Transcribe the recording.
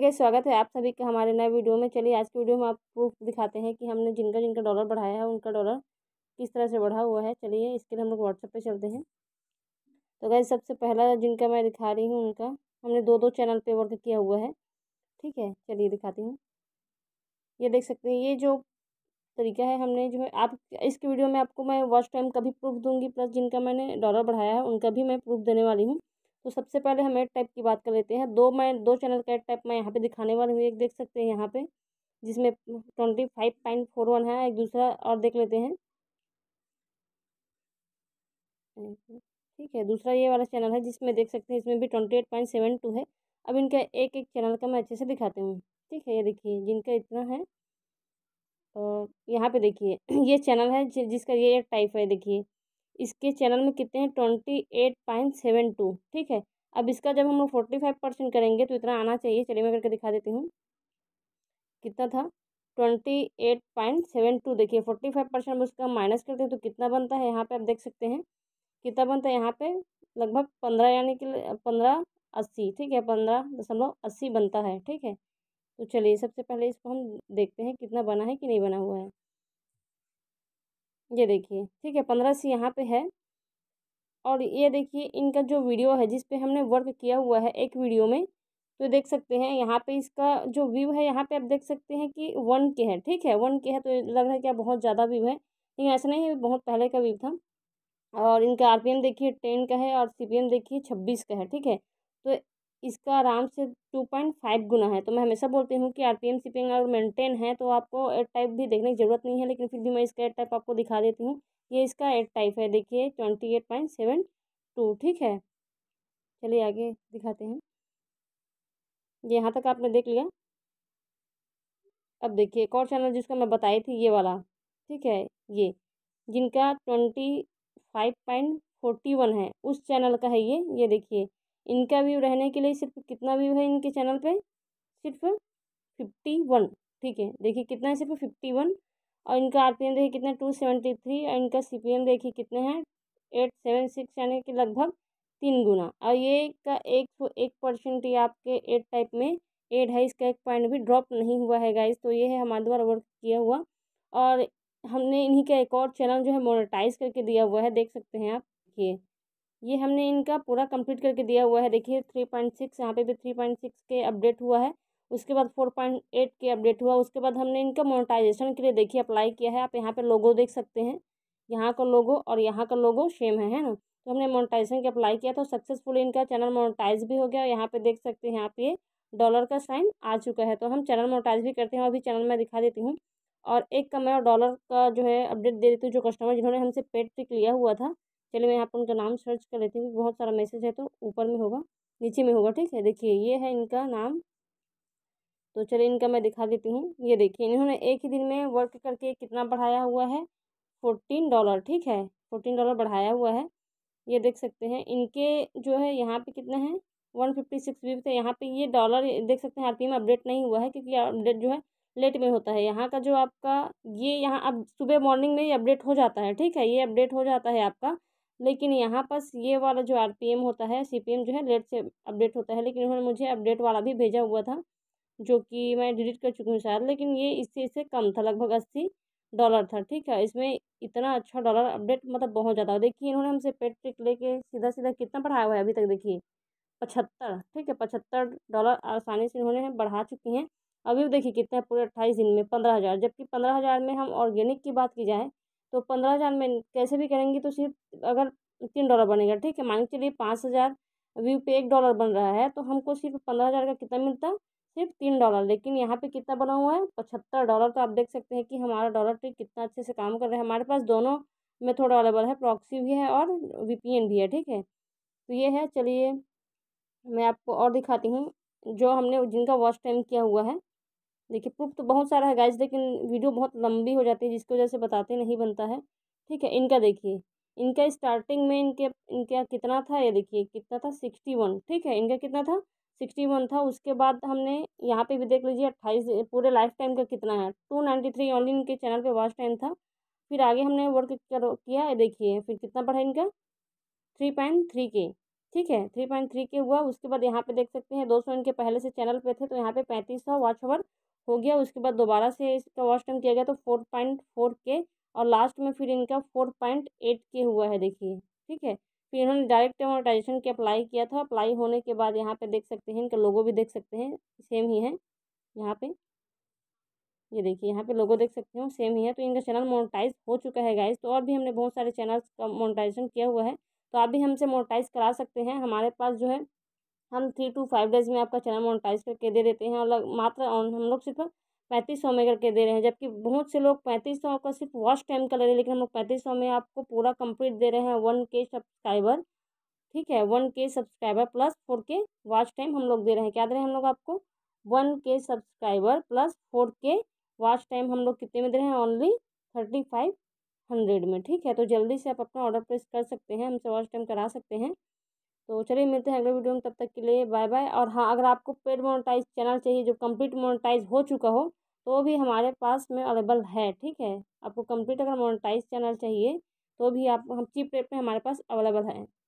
सभी का स्वागत है आप सभी के हमारे नए वीडियो में चलिए आज की वीडियो में आप प्रूफ दिखाते हैं कि हमने जिनका जिनका डॉलर बढ़ाया है उनका डॉलर किस तरह से बढ़ा हुआ है चलिए इसके लिए हम लोग व्हाट्सएप पे चलते हैं तो गए सबसे पहला जिनका मैं दिखा रही हूँ उनका हमने दो दो चैनल पर वर्क किया हुआ है ठीक है चलिए दिखाती हूँ ये देख सकते हैं ये जो तरीका है हमने जो है आप इसके वीडियो में आपको मैं वॉच टाइम का भी प्रूफ दूंगी प्लस जिनका मैंने डॉलर बढ़ाया है उनका भी मैं प्रूफ देने वाली हूँ तो सबसे पहले हम एड टाइप की बात कर लेते हैं दो मैं दो चैनल का एड टाइप मैं यहाँ पे दिखाने वाली हूँ एक देख सकते हैं यहाँ पे जिसमें twenty five point four one है एक दूसरा और देख लेते हैं ठीक है दूसरा ये वाला चैनल है जिसमें देख सकते हैं इसमें भी twenty eight point seven two है अब इनका एक एक चैनल का मैं अच्छे से दिखाती हूँ ठीक है ये देखिए जिनका इतना है और यहाँ पे देखिए ये चैनल है जिसका ये टाइप है देखिए इसके चैनल में कितने हैं twenty eight point seven two ठीक है अब इसका जब हम लोग फोर्टी फाइव परसेंट करेंगे तो इतना आना चाहिए चलिए मैं करके दिखा देती हूँ कितना था twenty eight point seven two देखिए फोर्टी फाइव परसेंट अब उसका माइनस करते हैं तो कितना बनता है यहाँ पे आप देख सकते हैं कितना बनता है यहाँ पे लगभग पंद्रह यानी कि पंद्रह अस्सी ठीक है पंद्रह दशमलव अस्सी बनता है ठीक है तो चलिए सबसे पहले इसको हम देखते हैं कितना बना है कि नहीं बना हुआ है ये देखिए ठीक है पंद्रह सी यहाँ पे है और ये देखिए इनका जो वीडियो है जिस पे हमने वर्क किया हुआ है एक वीडियो में तो देख सकते हैं यहाँ पे इसका जो व्यू है यहाँ पे आप देख सकते हैं कि वन के है ठीक है वन के है तो लग रहा है क्या बहुत ज़्यादा व्यू है लेकिन ऐसा नहीं है बहुत पहले का व्यू था और इनका आर देखिए टेन का है और सी देखिए छब्बीस का है ठीक है तो इसका आराम से टू पॉइंट फाइव गुना है तो मैं हमेशा बोलती हूँ कि आर पी एम शिपिंग अगर मेंटेन है तो आपको एड टाइप भी देखने की ज़रूरत नहीं है लेकिन फिर भी मैं इसका एड टाइप आपको दिखा देती हूँ ये इसका एड टाइप है देखिए twenty eight point seven two ठीक है चलिए आगे दिखाते हैं यहाँ तक आपने देख लिया अब देखिए एक और चैनल जिसका मैं बताई थी ये वाला ठीक है ये जिनका twenty five point forty one है उस चैनल का है ये ये देखिए इनका व्यू रहने के लिए सिर्फ कितना व्यू है इनके चैनल पे सिर्फ फिफ्टी वन ठीक है देखिए कितना है सिर्फ फिफ्टी वन और इनका आर देखिए कितना टू सेवेंटी थ्री और इनका सी देखिए कितने हैं एट सेवन सिक्स यानी कि लगभग तीन गुना और ये का एक तो एक परसेंट ये आपके एट टाइप में ए है इसका एक पॉइंट भी ड्रॉप नहीं हुआ है गाइज तो ये है हमारे द्वारा वर्क किया हुआ और हमने इन्हीं का एक और चैनल जो है मोनेटाइज करके दिया हुआ है देख सकते हैं आप ये ये हमने इनका पूरा कंप्लीट करके दिया हुआ है देखिए थ्री पॉइंट सिक्स यहाँ पर भी थ्री पॉइंट सिक्स के अपडेट हुआ है उसके बाद फोर पॉइंट एट के अपडेट हुआ उसके बाद हमने इनका मोनेटाइजेशन के लिए देखिए अप्लाई किया है आप यहाँ पे लोगो देख सकते हैं यहाँ का लोगो और यहाँ का लोगो सेम है है ना तो हमने मोनेटाइजेशन के अप्लाई किया तो सक्सेसफुल इनका चैनल मोनेटाइज भी हो गया और यहाँ पे देख सकते हैं यहाँ पे डॉलर का साइन आ चुका है तो हम चैनल मोनेटाइज भी करते हैं अभी चैनल में दिखा देती हूँ और एक का मैं डॉलर का जो है अपडेट दे देती हूँ जो कस्टमर जिन्होंने हमसे पेड ट्रिक लिया हुआ था चलिए मैं यहाँ पर उनका नाम सर्च कर लेती हूँ बहुत सारा मैसेज है तो ऊपर में होगा नीचे में होगा ठीक है देखिए ये है इनका नाम तो चलिए इनका मैं दिखा देती हूँ ये देखिए इन्होंने एक ही दिन में वर्क करके कितना बढ़ाया हुआ है फोर्टीन डॉलर ठीक है फोर्टीन डॉलर बढ़ाया हुआ है ये देख सकते हैं इनके जो है यहाँ पे कितना है वन फिफ्टी सिक्स व्यू थे यहाँ पे ये डॉलर देख सकते हैं में अपडेट नहीं हुआ है क्योंकि अपडेट जो है लेट में होता है यहाँ का जो आपका ये यहाँ अब सुबह मॉर्निंग में ये अपडेट हो जाता है ठीक है ये अपडेट हो जाता है आपका लेकिन यहाँ पास ये वाला जो आर होता है सी जो है लेट से अपडेट होता है लेकिन उन्होंने मुझे अपडेट वाला भी भेजा हुआ था जो कि मैं डिलीट कर चुकी हूँ शायद लेकिन ये इससे इससे कम था लगभग अस्सी डॉलर था ठीक है इसमें इतना अच्छा डॉलर अपडेट मतलब बहुत ज़्यादा देखिए इन्होंने हमसे पेट टिक लेके सीधा सीधा कितना बढ़ाया हुआ है अभी तक देखिए पचहत्तर ठीक है पचहत्तर डॉलर आसानी से इन्होंने बढ़ा चुकी हैं अभी देखिए कितने पूरे अट्ठाईस दिन में पंद्रह हज़ार जबकि पंद्रह हज़ार में हम ऑर्गेनिक की बात की जाए तो पंद्रह हज़ार में कैसे भी करेंगी तो सिर्फ अगर तीन डॉलर बनेगा ठीक है मान के चलिए पाँच हज़ार व्यू पे एक डॉलर बन रहा है तो हमको सिर्फ पंद्रह हज़ार का कितना मिलता सिर्फ तीन डॉलर लेकिन यहाँ पे कितना बना हुआ है पचहत्तर डॉलर तो आप देख सकते हैं कि हमारा डॉलर ट्रिक कितना अच्छे से काम कर रहा है हमारे पास दोनों थोड़ा अवेलेबल है प्रॉक्सी भी है और वीपीएन भी है ठीक है तो ये है चलिए मैं आपको और दिखाती हूँ जो हमने जिनका वॉच टाइम किया हुआ है देखिए प्रूफ तो बहुत सारा है गाइज लेकिन वीडियो बहुत लंबी हो जाती है जिसकी वजह से बताते नहीं बनता है ठीक है इनका देखिए इनका स्टार्टिंग में इनके इनका कितना था ये देखिए कितना था सिक्सटी वन ठीक है इनका कितना था सिक्सटी वन था उसके बाद हमने यहाँ पे भी देख लीजिए अट्ठाईस पूरे लाइफ टाइम का कितना है टू नाइन्टी थ्री ऑनली इनके चैनल पे वॉच टाइम था फिर आगे हमने वर्क करो किया ये देखिए फिर कितना बढ़ा इनका थ्री पॉइंट थ्री के ठीक है थ्री पॉइंट थ्री के हुआ उसके बाद यहाँ पे देख सकते हैं दो सौ इनके पहले से चैनल पर थे तो यहाँ पे पैंतीस सौ वॉच ओवर हो गया उसके बाद दोबारा से इसका वॉश टाइम किया गया तो फोर पॉइंट फोर के और लास्ट में फिर इनका फोर पॉइंट एट के हुआ है देखिए ठीक है फिर इन्होंने डायरेक्ट मोनेटाइजेशन के अप्लाई किया था अप्लाई होने के बाद यहाँ पे देख सकते हैं इनका लोगो भी देख सकते हैं सेम ही है यहाँ पे ये देखिए यहाँ पे लोगो देख सकते हो सेम ही है तो इनका चैनल मोनोटाइज हो चुका है गाइज तो और भी हमने बहुत सारे चैनल्स का मोनोटाइजेशन किया हुआ है तो आप भी हमसे मोनोटाइज करा सकते हैं हमारे पास जो है हम थ्री टू फाइव डेज़ में आपका चैनल मोनोटाइज करके दे देते हैं और मात्र हम लोग सिर्फ पैंतीस सौ में करके दे रहे हैं जबकि बहुत से लोग पैंतीस सौ का सिर्फ वॉच टाइम का ले रहे हैं लेकिन हम लोग पैंतीस सौ में आपको पूरा कंप्लीट दे रहे हैं वन के सब्सक्राइबर ठीक है one K subscriber plus four K watch time हम लोग दे रहे हैं क्या दे रहे हैं हम लोग आपको one K subscriber plus four K watch time हम लोग कितने में दे रहे हैं ओनली थर्टी फाइव हंड्रेड में ठीक है तो जल्दी से आप अपना ऑर्डर प्लेस कर सकते हैं हमसे वॉच टाइम करा सकते हैं तो चलिए मिलते हैं अगले वीडियो में तब तक के लिए बाय बाय और हाँ अगर आपको पेड मोनोटाइज चैनल चाहिए जो कंप्लीट मोनोटाइज हो चुका हो तो भी हमारे पास में अवेलेबल है ठीक है आपको कंप्लीट अगर मोनोटाइज चैनल चाहिए तो भी आप हम चीप रेट पर हमारे पास अवेलेबल है